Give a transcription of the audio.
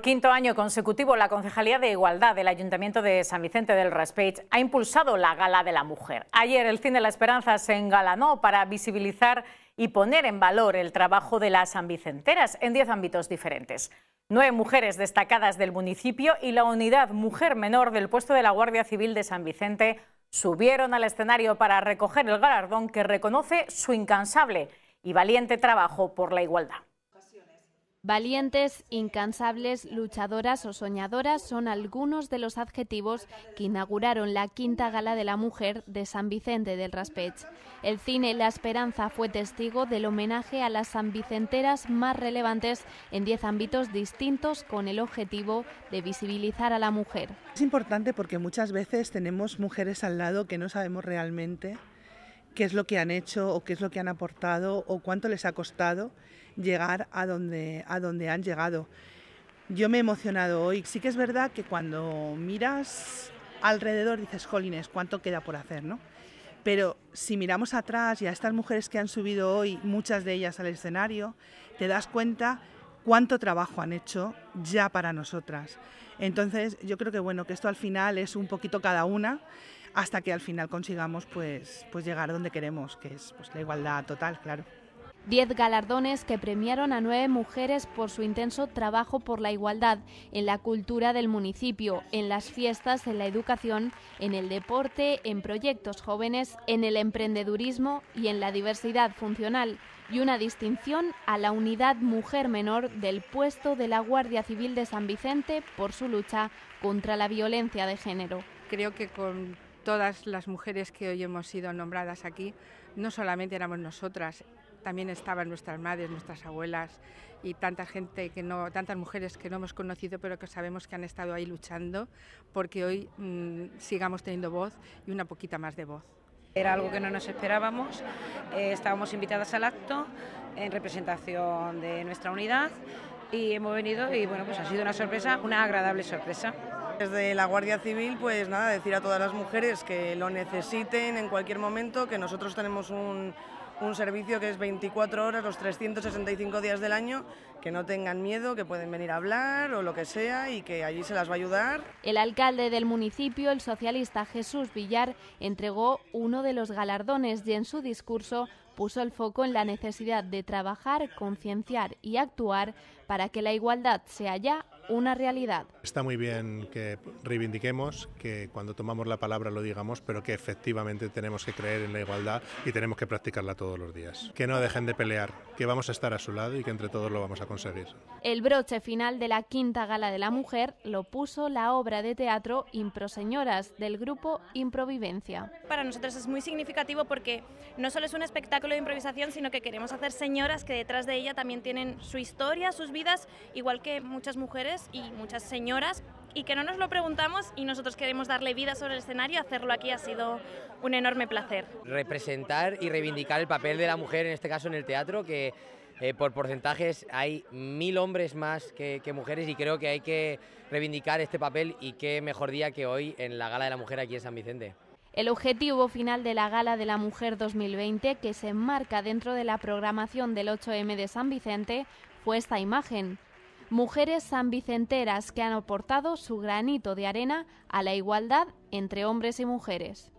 quinto año consecutivo, la Concejalía de Igualdad del Ayuntamiento de San Vicente del Raspeig ha impulsado la Gala de la Mujer. Ayer el Cine de la Esperanza se engalanó para visibilizar y poner en valor el trabajo de las sanvicenteras en diez ámbitos diferentes. Nueve mujeres destacadas del municipio y la unidad Mujer Menor del puesto de la Guardia Civil de San Vicente subieron al escenario para recoger el galardón que reconoce su incansable y valiente trabajo por la igualdad. Valientes, incansables, luchadoras o soñadoras son algunos de los adjetivos que inauguraron la quinta gala de la mujer de San Vicente del Raspech. El cine La Esperanza fue testigo del homenaje a las sanvicenteras más relevantes en diez ámbitos distintos con el objetivo de visibilizar a la mujer. Es importante porque muchas veces tenemos mujeres al lado que no sabemos realmente qué es lo que han hecho o qué es lo que han aportado o cuánto les ha costado llegar a donde, a donde han llegado. Yo me he emocionado hoy. Sí que es verdad que cuando miras alrededor dices, jolines, ¿cuánto queda por hacer? ¿no? Pero si miramos atrás y a estas mujeres que han subido hoy, muchas de ellas al escenario, te das cuenta cuánto trabajo han hecho ya para nosotras. Entonces, yo creo que bueno, que esto al final es un poquito cada una hasta que al final consigamos pues, pues llegar donde queremos, que es pues, la igualdad total, claro. Diez galardones que premiaron a nueve mujeres por su intenso trabajo por la igualdad, en la cultura del municipio, en las fiestas, en la educación, en el deporte, en proyectos jóvenes, en el emprendedurismo y en la diversidad funcional, y una distinción a la unidad mujer menor del puesto de la Guardia Civil de San Vicente por su lucha contra la violencia de género. Creo que con todas las mujeres que hoy hemos sido nombradas aquí, no solamente éramos nosotras, también estaban nuestras madres, nuestras abuelas y tantas mujeres que no hemos conocido, pero que sabemos que han estado ahí luchando porque hoy mm, sigamos teniendo voz y una poquita más de voz. Era algo que no nos esperábamos. Eh, estábamos invitadas al acto en representación de nuestra unidad y hemos venido y bueno, pues ha sido una sorpresa, una agradable sorpresa. Desde la Guardia Civil, pues nada, decir a todas las mujeres que lo necesiten en cualquier momento, que nosotros tenemos un, un servicio que es 24 horas, los 365 días del año, que no tengan miedo, que pueden venir a hablar o lo que sea y que allí se las va a ayudar. El alcalde del municipio, el socialista Jesús Villar, entregó uno de los galardones y en su discurso puso el foco en la necesidad de trabajar, concienciar y actuar para que la igualdad sea ya una realidad. Está muy bien que reivindiquemos, que cuando tomamos la palabra lo digamos, pero que efectivamente tenemos que creer en la igualdad y tenemos que practicarla todos los días. Que no dejen de pelear, que vamos a estar a su lado y que entre todos lo vamos a conseguir. El broche final de la quinta gala de la mujer lo puso la obra de teatro Improseñoras del grupo Improvivencia. Para nosotros es muy significativo porque no solo es un espectáculo de improvisación, sino que queremos hacer señoras que detrás de ella también tienen su historia, sus vidas, igual que muchas mujeres y muchas señoras y que no nos lo preguntamos y nosotros queremos darle vida sobre el escenario, hacerlo aquí ha sido un enorme placer. Representar y reivindicar el papel de la mujer, en este caso en el teatro, que eh, por porcentajes hay mil hombres más que, que, mujeres y creo que hay que reivindicar este papel y qué mejor día que hoy en la Gala de la Mujer aquí en San Vicente. El objetivo final de la Gala de la Mujer 2020, que se enmarca dentro de la programación del 8M de San Vicente, fue esta imagen, mujeres sanvicenteras que han aportado su granito de arena a la igualdad entre hombres y mujeres.